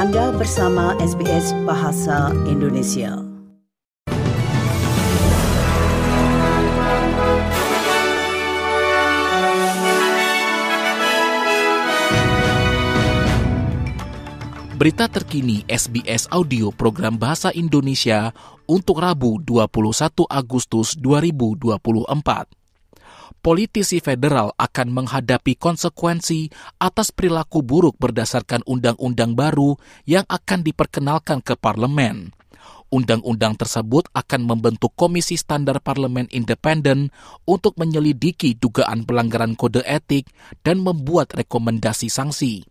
Anda bersama SBS Bahasa Indonesia. Berita terkini SBS Audio Program Bahasa Indonesia untuk Rabu 21 Agustus 2024 politisi federal akan menghadapi konsekuensi atas perilaku buruk berdasarkan undang-undang baru yang akan diperkenalkan ke parlemen. Undang-undang tersebut akan membentuk komisi standar parlemen independen untuk menyelidiki dugaan pelanggaran kode etik dan membuat rekomendasi sanksi.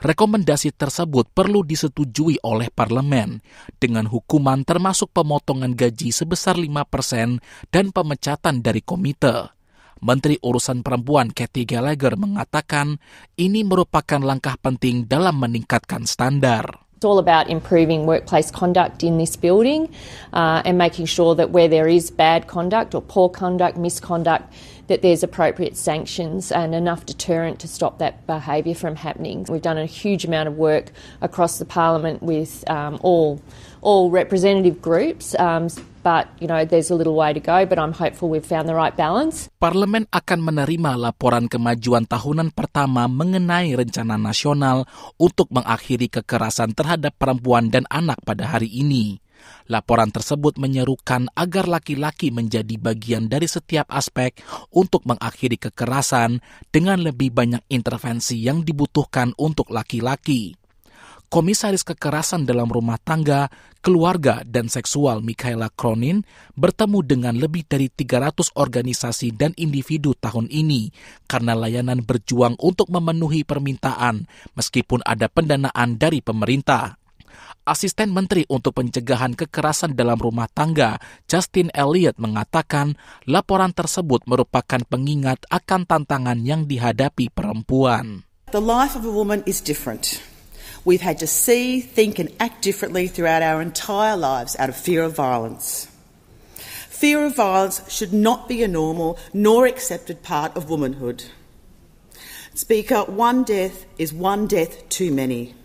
Rekomendasi tersebut perlu disetujui oleh parlemen dengan hukuman termasuk pemotongan gaji sebesar 5% dan pemecatan dari komite. Menteri Urusan Perempuan Kathy Gallagher mengatakan ini merupakan langkah penting dalam meningkatkan standar. It's all about improving workplace conduct in this building uh, and making sure that where there is bad conduct or poor conduct, misconduct, that there's appropriate sanctions and enough deterrent to stop that behaviour from happening. We've done a huge amount of work across the parliament with um, all all representative groups. Um, but you know there's a little way to go but I'm hopeful we've found the right balance. Parlemen akan menerima laporan kemajuan tahunan pertama mengenai rencana nasional untuk mengakhiri kekerasan terhadap perempuan dan anak pada hari ini. Laporan tersebut menyerukan agar laki-laki menjadi bagian dari setiap aspek untuk mengakhiri kekerasan dengan lebih banyak intervensi yang dibutuhkan untuk laki-laki. Komisaris Kekerasan dalam Rumah Tangga, Keluarga, dan Seksual Michaela Cronin bertemu dengan lebih dari 300 organisasi dan individu tahun ini karena layanan berjuang untuk memenuhi permintaan meskipun ada pendanaan dari pemerintah. Asisten Menteri untuk Pencegahan Kekerasan dalam Rumah Tangga, Justin Elliott mengatakan, laporan tersebut merupakan pengingat akan tantangan yang dihadapi perempuan. The life of a woman is different. We've had to see, think and act differently throughout our entire lives out of fear of violence. Fear of violence should not be a normal nor accepted part of womanhood. Speaker, one death is one death too many.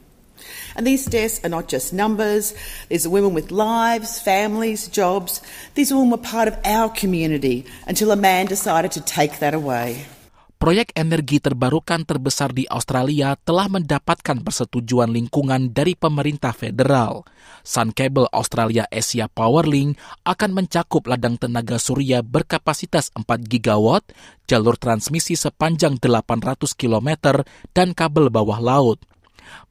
And these deaths are not just numbers, these are women with lives, families, jobs. These women were part of our community until a man decided to take that away. Proyek energi terbarukan terbesar di Australia telah mendapatkan persetujuan lingkungan dari pemerintah federal. Sun Cable Australia Asia Powerlink akan mencakup ladang tenaga surya berkapasitas 4 gigawatt, jalur transmisi sepanjang 800 km, dan kabel bawah laut.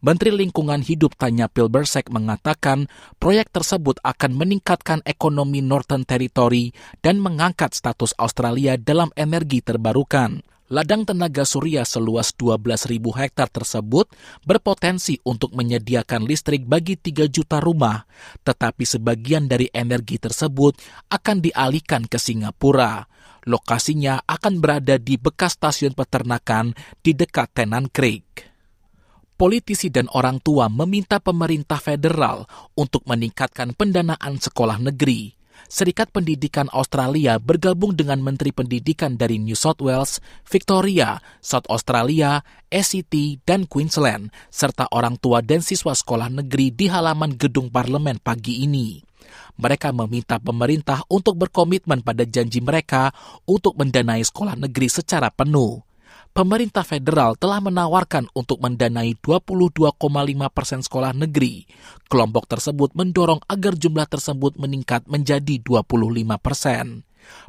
Menteri Lingkungan Hidup Tanya Pilbersek mengatakan proyek tersebut akan meningkatkan ekonomi Northern Territory dan mengangkat status Australia dalam energi terbarukan. Ladang tenaga surya seluas 12.000 hektar tersebut berpotensi untuk menyediakan listrik bagi 3 juta rumah, tetapi sebagian dari energi tersebut akan dialihkan ke Singapura. Lokasinya akan berada di bekas stasiun peternakan di dekat Tenan Creek politisi dan orang tua meminta pemerintah federal untuk meningkatkan pendanaan sekolah negeri. Serikat Pendidikan Australia bergabung dengan Menteri Pendidikan dari New South Wales, Victoria, South Australia, ACT, e dan Queensland, serta orang tua dan siswa sekolah negeri di halaman gedung parlemen pagi ini. Mereka meminta pemerintah untuk berkomitmen pada janji mereka untuk mendanai sekolah negeri secara penuh pemerintah federal telah menawarkan untuk mendanai 22,5 persen sekolah negeri. Kelompok tersebut mendorong agar jumlah tersebut meningkat menjadi 25 persen.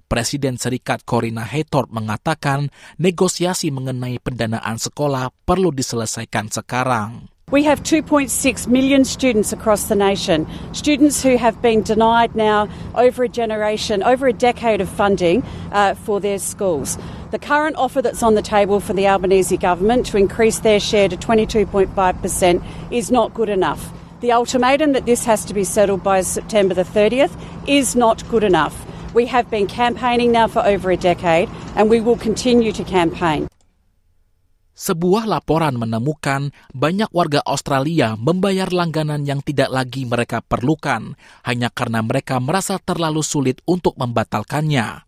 Presiden Serikat Corina Haythorpe mengatakan negosiasi mengenai pendanaan sekolah perlu diselesaikan sekarang. We have 2.6 million students across the nation, students who have been denied now over a generation, over a decade of funding uh, for their schools. The current offer that's on the table for the Albanese government to increase their share to 22.5% is not good enough. The ultimatum that this has to be settled by September the 30th is not good enough. We have been campaigning now for over a decade and we will continue to campaign. Sebuah laporan menemukan banyak warga Australia membayar langganan yang tidak lagi mereka perlukan hanya karena mereka merasa terlalu sulit untuk membatalkannya.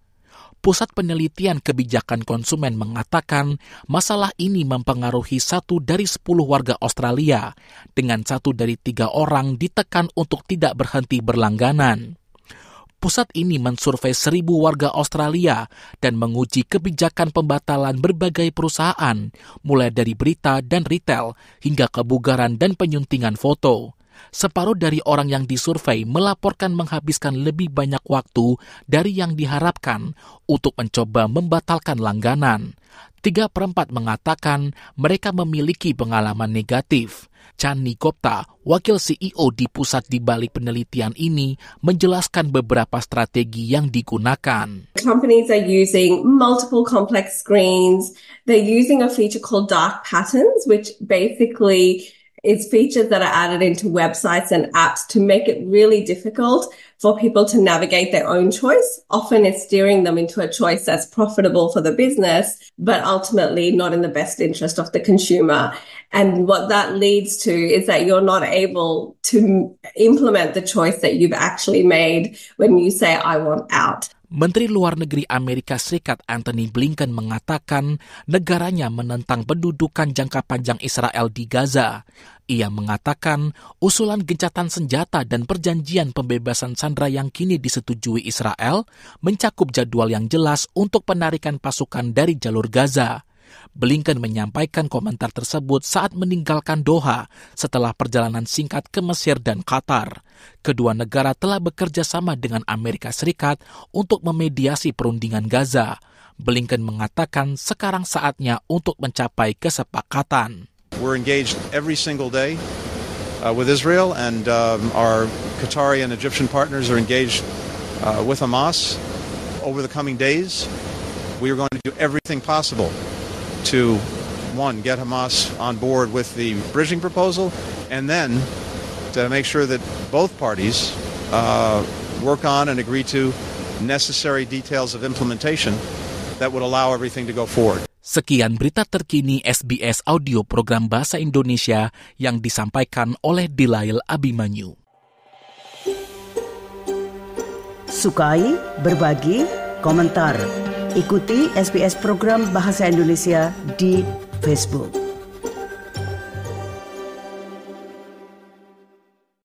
Pusat Penelitian Kebijakan Konsumen mengatakan masalah ini mempengaruhi satu dari sepuluh warga Australia, dengan satu dari tiga orang ditekan untuk tidak berhenti berlangganan. Pusat ini mensurvei seribu warga Australia dan menguji kebijakan pembatalan berbagai perusahaan, mulai dari berita dan retail hingga kebugaran dan penyuntingan foto. Separuh dari orang yang disurvei melaporkan menghabiskan lebih banyak waktu dari yang diharapkan untuk mencoba membatalkan langganan. Tiga perempat mengatakan mereka memiliki pengalaman negatif. Chani Gopta, wakil CEO di pusat di balik penelitian ini, menjelaskan beberapa strategi yang digunakan. Companies are using multiple complex screens. They're using a feature called dark patterns, which basically It's features that are added into websites and apps to make it really difficult for people to navigate their own choice. Often it's steering them into a choice that's profitable for the business, but ultimately not in the best interest of the consumer. And what that leads to is that you're not able to implement the choice that you've actually made when you say, I want out. Menteri Luar Negeri Amerika Serikat Anthony Blinken mengatakan negaranya menentang pendudukan jangka panjang Israel di Gaza. Ia mengatakan usulan gencatan senjata dan perjanjian pembebasan sandera yang kini disetujui Israel mencakup jadwal yang jelas untuk penarikan pasukan dari jalur Gaza. Blinken menyampaikan komentar tersebut saat meninggalkan Doha setelah perjalanan singkat ke Mesir dan Qatar. Kedua negara telah bekerja sama dengan Amerika Serikat untuk memediasi perundingan Gaza. Blinken mengatakan sekarang saatnya untuk mencapai kesepakatan. We're engaged every single day uh, with Israel and um, our Qatari and Egyptian partners are engaged uh, with Hamas over the coming days. We are going to do everything possible to, one, get Hamas on board with the bridging proposal, and then to make sure that both parties uh, work on and agree to necessary details of implementation that would allow everything to go forward. Sekian berita terkini SBS audio program bahasa Indonesia yang disampaikan oleh Dilail Abimanyu. Sukai, berbagi, komentar. Ikuti SBS program Bahasa Indonesia di Facebook.